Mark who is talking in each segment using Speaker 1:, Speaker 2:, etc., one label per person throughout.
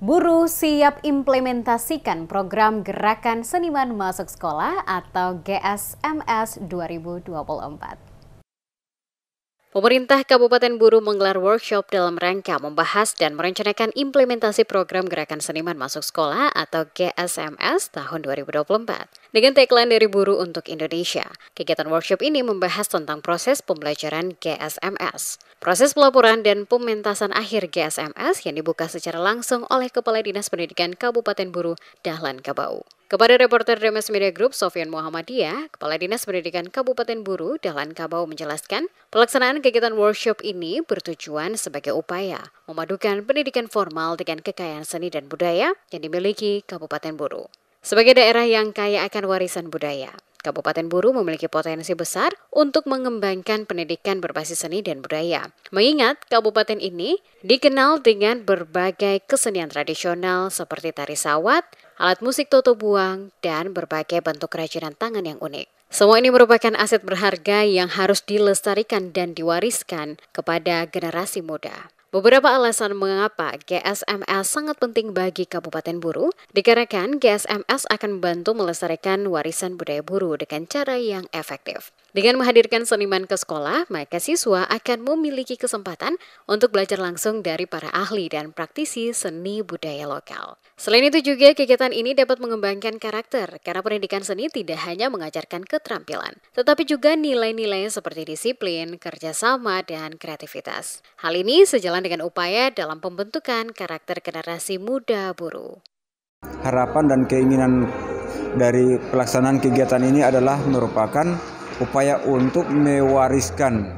Speaker 1: Buruh siap implementasikan program Gerakan Seniman Masuk Sekolah atau GSMS 2024. Pemerintah Kabupaten Buru menggelar workshop dalam rangka membahas dan merencanakan implementasi program Gerakan Seniman Masuk Sekolah atau GSMS tahun 2024 dengan tagline dari Buru untuk Indonesia. Kegiatan workshop ini membahas tentang proses pembelajaran GSMS, proses pelaporan dan pementasan akhir GSMS yang dibuka secara langsung oleh Kepala Dinas Pendidikan Kabupaten Buru, Dahlan Kabau. Kepada reporter Demes Media Group, Sofian Muhammadiyah, Kepala Dinas Pendidikan Kabupaten Buru, Dahlan Kabau menjelaskan, pelaksanaan kegiatan workshop ini bertujuan sebagai upaya memadukan pendidikan formal dengan kekayaan seni dan budaya yang dimiliki Kabupaten Buru. Sebagai daerah yang kaya akan warisan budaya, Kabupaten Buru memiliki potensi besar untuk mengembangkan pendidikan berbasis seni dan budaya. Mengingat kabupaten ini dikenal dengan berbagai kesenian tradisional seperti tari sawat, alat musik toto buang, dan berbagai bentuk kerajinan tangan yang unik. Semua ini merupakan aset berharga yang harus dilestarikan dan diwariskan kepada generasi muda. Beberapa alasan mengapa GSMS sangat penting bagi Kabupaten Buru, dikarenakan GSMS akan membantu melestarikan warisan budaya Buru dengan cara yang efektif. Dengan menghadirkan seniman ke sekolah, maka siswa akan memiliki kesempatan untuk belajar langsung dari para ahli dan praktisi seni budaya lokal. Selain itu juga kegiatan ini dapat mengembangkan karakter karena pendidikan seni tidak hanya mengajarkan keterampilan, tetapi juga nilai-nilai seperti disiplin, kerjasama, dan kreativitas. Hal ini sejalan dengan upaya dalam pembentukan karakter generasi muda buruh.
Speaker 2: Harapan dan keinginan dari pelaksanaan kegiatan ini adalah merupakan upaya untuk mewariskan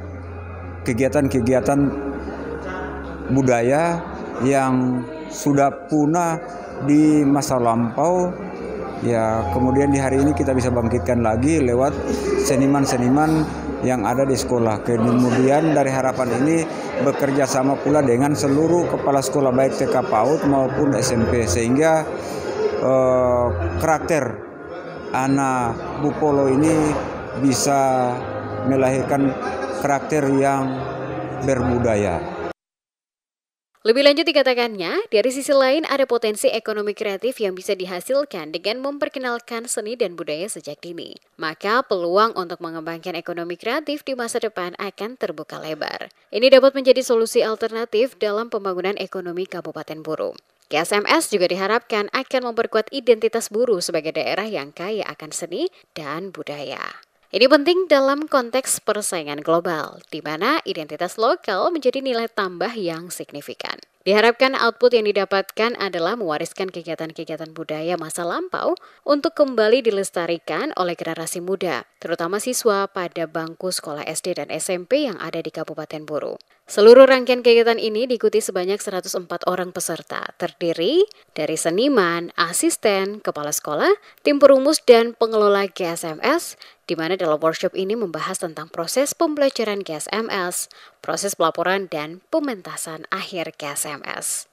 Speaker 2: kegiatan-kegiatan budaya yang sudah punah di masa lampau ya kemudian di hari ini kita bisa bangkitkan lagi lewat seniman-seniman yang ada di sekolah. Kemudian dari harapan ini bekerja sama pula dengan seluruh kepala sekolah baik TK PAUD maupun SMP sehingga eh, karakter anak Bupolo ini bisa melahirkan karakter yang berbudaya.
Speaker 1: Lebih lanjut dikatakannya, dari sisi lain ada potensi ekonomi kreatif yang bisa dihasilkan dengan memperkenalkan seni dan budaya sejak dini. Maka peluang untuk mengembangkan ekonomi kreatif di masa depan akan terbuka lebar. Ini dapat menjadi solusi alternatif dalam pembangunan ekonomi Kabupaten Buru. KSMS juga diharapkan akan memperkuat identitas Buru sebagai daerah yang kaya akan seni dan budaya. Ini penting dalam konteks persaingan global, di mana identitas lokal menjadi nilai tambah yang signifikan. Diharapkan output yang didapatkan adalah mewariskan kegiatan-kegiatan budaya masa lampau untuk kembali dilestarikan oleh generasi muda, terutama siswa pada bangku sekolah SD dan SMP yang ada di Kabupaten Buru. Seluruh rangkaian kegiatan ini diikuti sebanyak 104 orang peserta, terdiri dari seniman, asisten, kepala sekolah, tim perumus, dan pengelola GSMS, di mana dalam workshop ini membahas tentang proses pembelajaran GSMS, proses pelaporan, dan pementasan akhir GSMS.